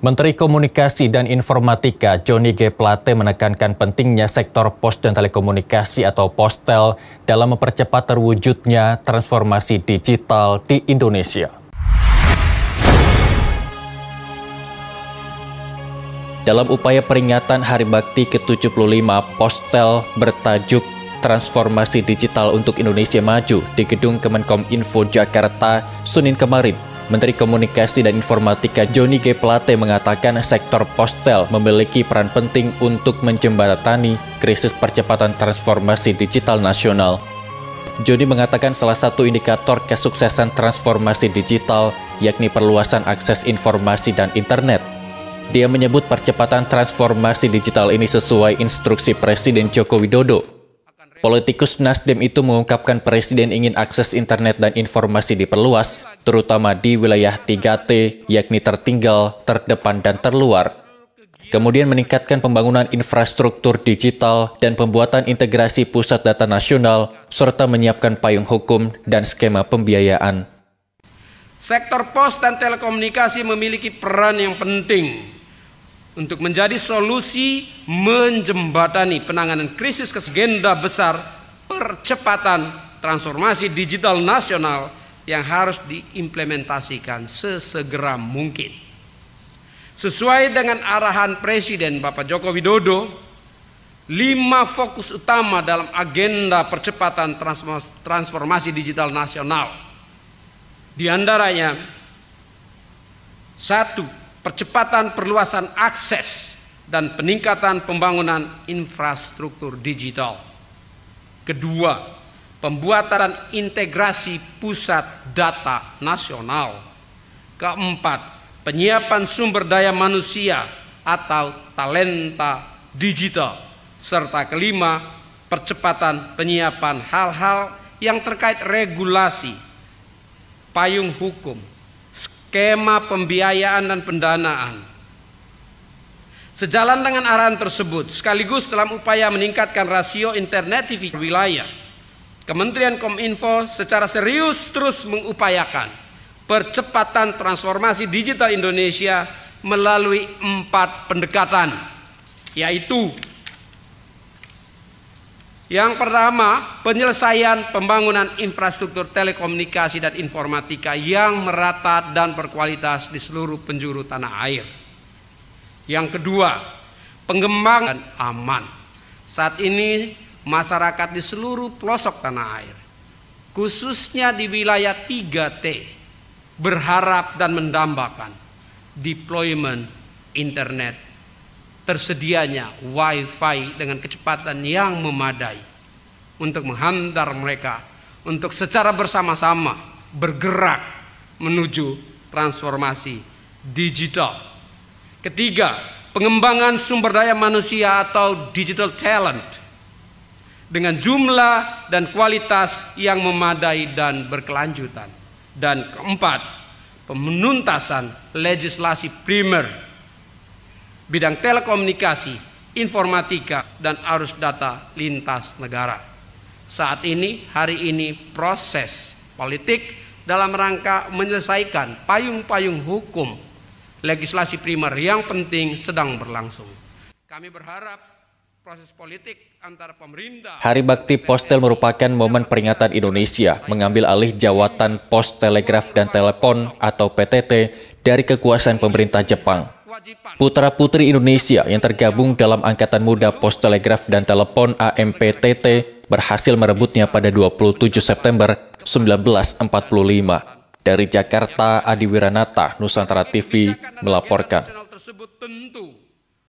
Menteri Komunikasi dan Informatika Johnny G. Plate menekankan pentingnya sektor pos dan telekomunikasi atau postel dalam mempercepat terwujudnya transformasi digital di Indonesia. Dalam upaya peringatan Hari Bakti ke-75, Postel bertajuk Transformasi Digital untuk Indonesia Maju di Gedung Kemenkom Info Jakarta, Senin kemarin Menteri Komunikasi dan Informatika Johnny G. Plate mengatakan sektor postel memiliki peran penting untuk menjembatani krisis percepatan transformasi digital nasional. Johnny mengatakan salah satu indikator kesuksesan transformasi digital yakni perluasan akses informasi dan internet. Dia menyebut percepatan transformasi digital ini sesuai instruksi Presiden Joko Widodo Politikus Nasdem itu mengungkapkan Presiden ingin akses internet dan informasi diperluas, terutama di wilayah 3T, yakni tertinggal, terdepan, dan terluar. Kemudian meningkatkan pembangunan infrastruktur digital dan pembuatan integrasi pusat data nasional, serta menyiapkan payung hukum dan skema pembiayaan. Sektor pos dan telekomunikasi memiliki peran yang penting untuk menjadi solusi menjembatani penanganan krisis agenda besar percepatan transformasi digital nasional yang harus diimplementasikan sesegera mungkin. Sesuai dengan arahan Presiden Bapak Joko Widodo, lima fokus utama dalam agenda percepatan transformasi digital nasional. Di antaranya, satu, percepatan perluasan akses dan peningkatan pembangunan infrastruktur digital. Kedua, pembuatan integrasi pusat data nasional. Keempat, penyiapan sumber daya manusia atau talenta digital. Serta kelima, percepatan penyiapan hal-hal yang terkait regulasi, payung hukum, skema pembiayaan dan pendanaan. Sejalan dengan arahan tersebut, sekaligus dalam upaya meningkatkan rasio internet TV wilayah, Kementerian Kominfo secara serius terus mengupayakan percepatan transformasi digital Indonesia melalui empat pendekatan, yaitu yang pertama, penyelesaian pembangunan infrastruktur telekomunikasi dan informatika yang merata dan berkualitas di seluruh penjuru tanah air. Yang kedua, pengembangan aman. Saat ini masyarakat di seluruh pelosok tanah air, khususnya di wilayah 3T, berharap dan mendambakan deployment internet tersedianya wifi dengan kecepatan yang memadai untuk menghantar mereka untuk secara bersama-sama bergerak menuju transformasi digital. Ketiga, pengembangan sumber daya manusia atau digital talent dengan jumlah dan kualitas yang memadai dan berkelanjutan. Dan keempat, penuntasan legislasi primer bidang telekomunikasi, informatika, dan arus data lintas negara. Saat ini, hari ini proses politik dalam rangka menyelesaikan payung-payung hukum legislasi primer yang penting sedang berlangsung. Kami berharap proses politik antara pemerintah. Hari Bakti Postel merupakan momen peringatan Indonesia mengambil alih jawatan pos telegraf dan telepon atau PTT dari kekuasaan pemerintah Jepang. Putra-putri Indonesia yang tergabung dalam Angkatan Muda Pos Telegraf dan Telepon AMPTT berhasil merebutnya pada 27 September 1945. Dari Jakarta, Adi Wiranata, Nusantara TV, melaporkan.